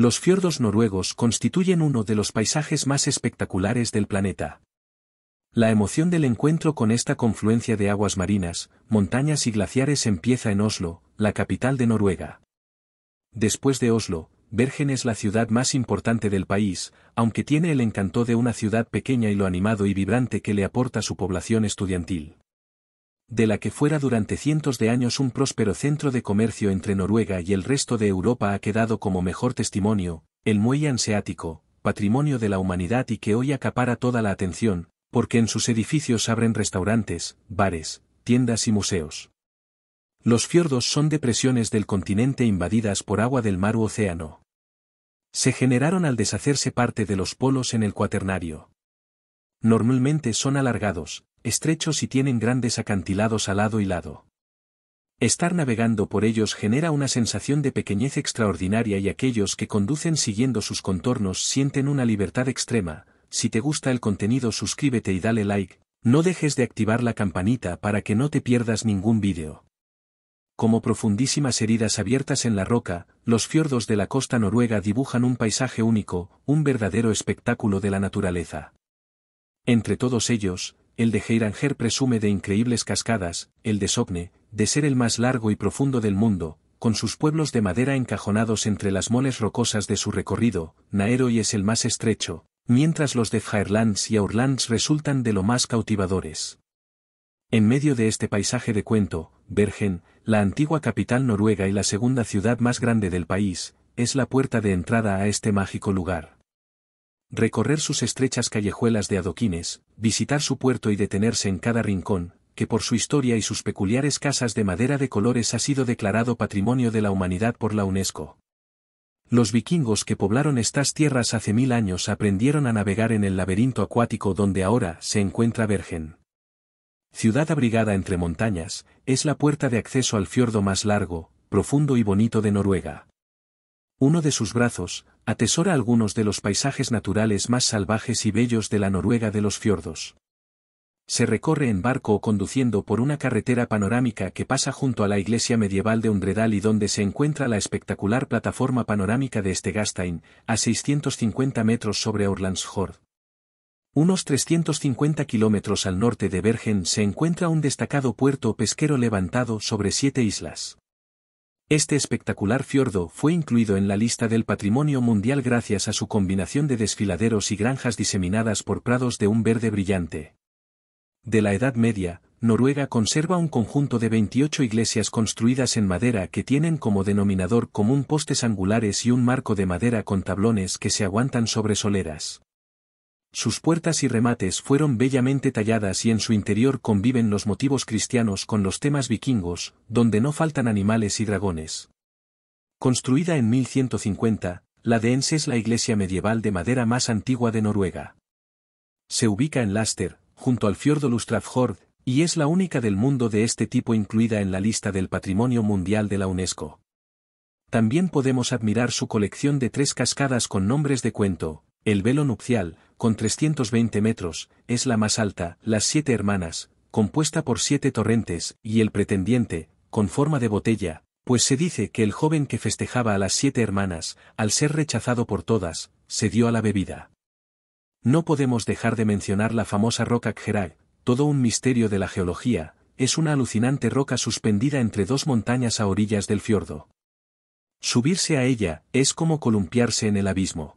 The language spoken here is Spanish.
Los fiordos noruegos constituyen uno de los paisajes más espectaculares del planeta. La emoción del encuentro con esta confluencia de aguas marinas, montañas y glaciares empieza en Oslo, la capital de Noruega. Después de Oslo, Bergen es la ciudad más importante del país, aunque tiene el encanto de una ciudad pequeña y lo animado y vibrante que le aporta su población estudiantil de la que fuera durante cientos de años un próspero centro de comercio entre Noruega y el resto de Europa ha quedado como mejor testimonio, el muelle anseático, patrimonio de la humanidad y que hoy acapara toda la atención, porque en sus edificios abren restaurantes, bares, tiendas y museos. Los fiordos son depresiones del continente invadidas por agua del mar u océano. Se generaron al deshacerse parte de los polos en el cuaternario. Normalmente son alargados, estrechos y tienen grandes acantilados a lado y lado. Estar navegando por ellos genera una sensación de pequeñez extraordinaria y aquellos que conducen siguiendo sus contornos sienten una libertad extrema. Si te gusta el contenido suscríbete y dale like, no dejes de activar la campanita para que no te pierdas ningún vídeo. Como profundísimas heridas abiertas en la roca, los fiordos de la costa noruega dibujan un paisaje único, un verdadero espectáculo de la naturaleza. Entre todos ellos, el de Heiranger presume de increíbles cascadas, el de Sogne, de ser el más largo y profundo del mundo, con sus pueblos de madera encajonados entre las moles rocosas de su recorrido, Naeroy es el más estrecho, mientras los de Fairlands y Aurlands resultan de lo más cautivadores. En medio de este paisaje de cuento, Bergen, la antigua capital noruega y la segunda ciudad más grande del país, es la puerta de entrada a este mágico lugar recorrer sus estrechas callejuelas de adoquines, visitar su puerto y detenerse en cada rincón, que por su historia y sus peculiares casas de madera de colores ha sido declarado Patrimonio de la Humanidad por la UNESCO. Los vikingos que poblaron estas tierras hace mil años aprendieron a navegar en el laberinto acuático donde ahora se encuentra Bergen. Ciudad abrigada entre montañas, es la puerta de acceso al fiordo más largo, profundo y bonito de Noruega. Uno de sus brazos, atesora algunos de los paisajes naturales más salvajes y bellos de la Noruega de los fiordos. Se recorre en barco o conduciendo por una carretera panorámica que pasa junto a la iglesia medieval de Undredal y donde se encuentra la espectacular plataforma panorámica de Stegastein, a 650 metros sobre orlansjord Unos 350 kilómetros al norte de Bergen se encuentra un destacado puerto pesquero levantado sobre siete islas. Este espectacular fiordo fue incluido en la lista del patrimonio mundial gracias a su combinación de desfiladeros y granjas diseminadas por prados de un verde brillante. De la Edad Media, Noruega conserva un conjunto de 28 iglesias construidas en madera que tienen como denominador común postes angulares y un marco de madera con tablones que se aguantan sobre soleras. Sus puertas y remates fueron bellamente talladas y en su interior conviven los motivos cristianos con los temas vikingos, donde no faltan animales y dragones. Construida en 1150, la de es la iglesia medieval de madera más antigua de Noruega. Se ubica en Laster, junto al fiordo Lustrafjord, y es la única del mundo de este tipo incluida en la lista del Patrimonio Mundial de la UNESCO. También podemos admirar su colección de tres cascadas con nombres de cuento, el velo nupcial, con 320 metros, es la más alta, las siete hermanas, compuesta por siete torrentes, y el pretendiente, con forma de botella, pues se dice que el joven que festejaba a las siete hermanas, al ser rechazado por todas, se dio a la bebida. No podemos dejar de mencionar la famosa roca Kjerag, todo un misterio de la geología, es una alucinante roca suspendida entre dos montañas a orillas del fiordo. Subirse a ella es como columpiarse en el abismo.